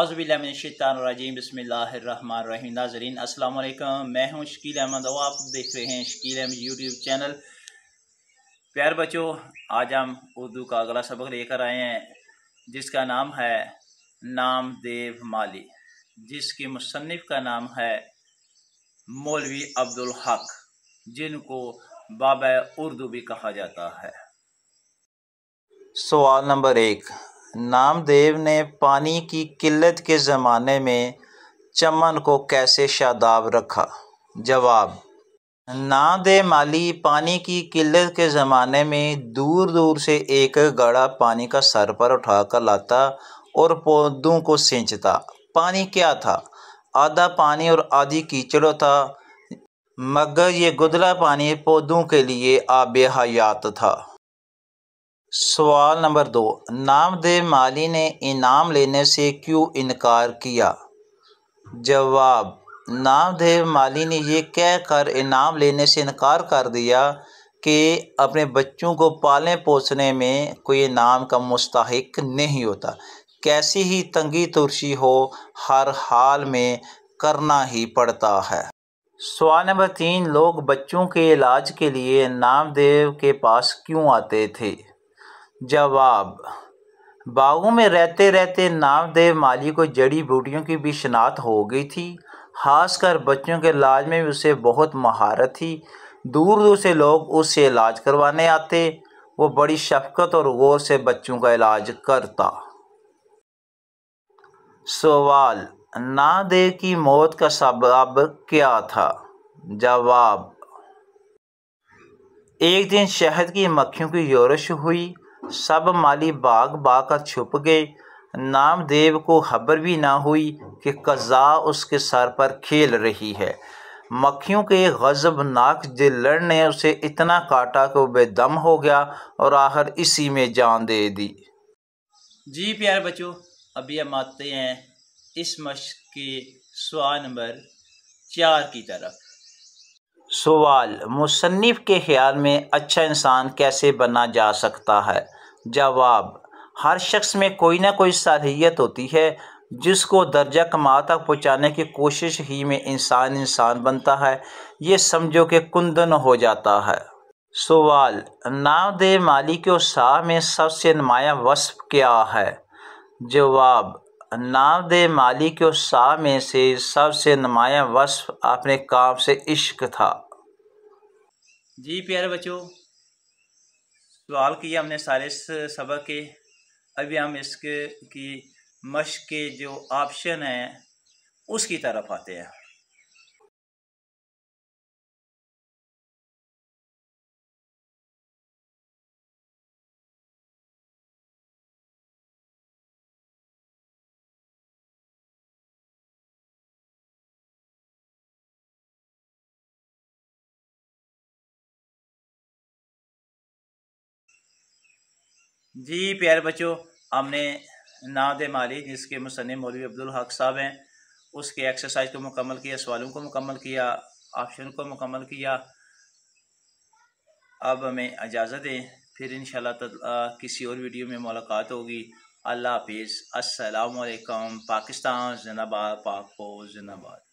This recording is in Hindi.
अज़बिल्लाशानरजीम बसमीम नाजरीन अल्लाम मैं हूं शकील अहमद और आप देख रहे हैं शकील अहमद यूट्यूब चैनल प्यार बच्चों आज हम उर्दू का अगला सबक लेकर आए हैं जिसका नाम है नाम देव माली जिसके मुसनफ़ का नाम है मौलवी अब्दुल हक जिनको बाबा उर्दू भी कहा जाता है सवाल नंबर एक नामदेव ने पानी की किल्लत के ज़माने में चमन को कैसे शादाब रखा जवाब ना दे माली पानी की किल्लत के ज़माने में दूर दूर से एक गाढ़ा पानी का सर पर उठाकर लाता और पौधों को सींचता पानी क्या था आधा पानी और आधी कीचड़ था मगर ये गुदला पानी पौधों के लिए आब हयात था सवाल नंबर दो नामदेव माली ने इनाम लेने से क्यों इनकार किया जवाब नामदेव माली ने यह कर इनाम लेने से इनकार कर दिया कि अपने बच्चों को पालने पोसने में कोई इनाम का मुस्तक नहीं होता कैसी ही तंगी तुरशी हो हर हाल में करना ही पड़ता है सवाल नंबर तीन लोग बच्चों के इलाज के लिए नामदेव के पास क्यों आते थे जवाब बागों में रहते रहते नामदेव माली को जड़ी बूटियों की भी शनात हो गई थी खासकर बच्चों के इलाज में भी उसे बहुत महारत थी दूर दूर से लोग उससे इलाज करवाने आते वो बड़ी शफकत और गौर से बच्चों का इलाज करता सवाल नामदेव की मौत का सबब क्या था जवाब एक दिन शहद की मक्खियों की योरश हुई सब माली भाग बाग कर छुप गए नामदेव को खबर भी ना हुई कि कज़ा उसके सर पर खेल रही है मक्खियों के गज़बनाक जिल्लड़ ने उसे इतना काटा कि वो बेदम हो गया और आखिर इसी में जान दे दी जी प्यार बच्चों अभी हम आते हैं इस मश्क के सवाल नंबर चार की तरफ सवाल मुसनफ़ के ख्याल में अच्छा इंसान कैसे बना जा सकता है जवाब हर शख्स में कोई ना कोई सालियत होती है जिसको दर्जा कमा तक पहुँचाने की कोशिश ही में इंसान इंसान बनता है ये समझो कि कुंदन हो जाता है सवाल नामदे मालिक शाह में सबसे नुमाया वस्फ क्या है जवाब नामदे मालिक शाह में से सबसे नुमाया वस्फ अपने काम से इश्क था जी प्यारे बच्चों सवाल किया हमने सारे सबक के अभी हम इसके की मश के जो ऑप्शन हैं उसकी तरफ आते हैं जी प्यारे बच्चों हमने नाद माली जिसके मुसन मौलवी अब्दुल हक साहब हैं उसके एक्सरसाइज को मुकम्मल किया सवालों को मुकम्मल किया ऑप्शन को मुकम्मल किया अब हमें इजाज़त दें फिर इन किसी और वीडियो में मुलाकात होगी अल्लाह हाफिज़ असलकम पाकिस्तान जिंदाबाद पाको जिंदाबाद